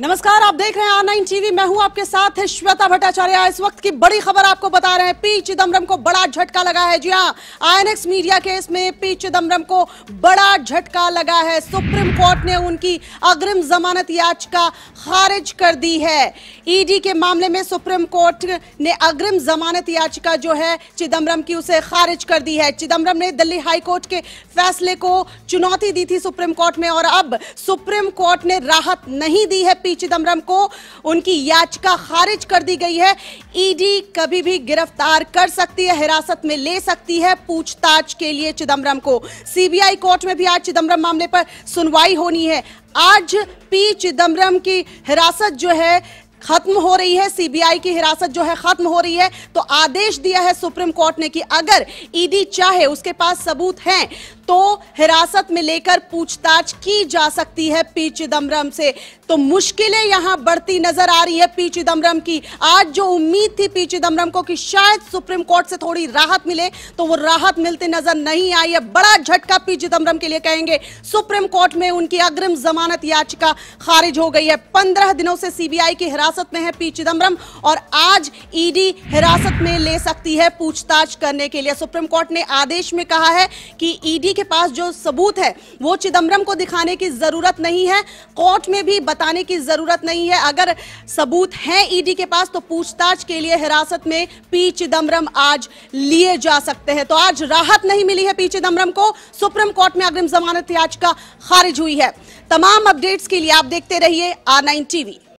नमस्कार आप देख रहे हैं आर टीवी मैं हूं आपके साथ है श्वेता भट्टाचार्य इस वक्त की बड़ी खबर आपको बता रहे हैं पी चिदम्बरम को बड़ा झटका लगा है जी हां आईएनएक्स मीडिया केस में पी चिदम्बरम को बड़ा झटका लगा है सुप्रीम कोर्ट ने उनकी अग्रिम जमानत याचिका खारिज कर दी है ईडी e के मामले में सुप्रीम कोर्ट ने अग्रिम जमानत याचिका जो है चिदम्बरम की उसे खारिज कर दी है चिदम्बरम ने दिल्ली हाईकोर्ट के फैसले को चुनौती दी थी सुप्रीम कोर्ट में और अब सुप्रीम कोर्ट ने राहत नहीं दी है पी चिदम्बरम को उनकी याचिका खारिज कर दी गई है ईडी कभी भी गिरफ्तार कर सकती है हिरासत में ले सकती है पूछताछ के लिए चिदम्बरम को सीबीआई कोर्ट में भी आज चिदम्बरम मामले पर सुनवाई होनी है आज पी चिदम्बरम की हिरासत जो है खत्म हो रही है सीबीआई की हिरासत जो है खत्म हो रही है तो आदेश दिया है सुप्रीम कोर्ट ने कि अगर ईडी e चाहे उसके पास सबूत हैं तो हिरासत में लेकर पूछताछ की जा सकती है पी चिदम्बरम से तो मुश्किलें यहां बढ़ती नजर आ रही है पी चिदम्बरम की आज जो उम्मीद थी पी चिदम्बरम को कि शायद सुप्रीम कोर्ट से थोड़ी राहत मिले तो वो राहत मिलती नजर नहीं आई है बड़ा झटका पी चिदम्बरम के लिए कहेंगे सुप्रीम कोर्ट में उनकी अग्रिम जमानत याचिका खारिज हो गई है पंद्रह दिनों से सीबीआई की हिरासत हिरासत में है पी चिदम्बरम और आज ईडी हिरासत में ले सकती है पूछताछ करने के लिए सुप्रीम कोर्ट ने आदेश में कहा है कि ईडी के पास जो सबूत है वो चिदम्बरम को दिखाने की जरूरत नहीं है कोर्ट में भी बताने की जरूरत नहीं है अगर सबूत है ईडी के पास तो पूछताछ के लिए हिरासत में पी चिदम्बरम आज लिए जा सकते हैं तो आज राहत नहीं मिली है पी चिदम्बरम को सुप्रीम कोर्ट में अग्रिम जमानत याचिका खारिज हुई है तमाम अपडेट्स के लिए आप देखते रहिए आर नाइन टीवी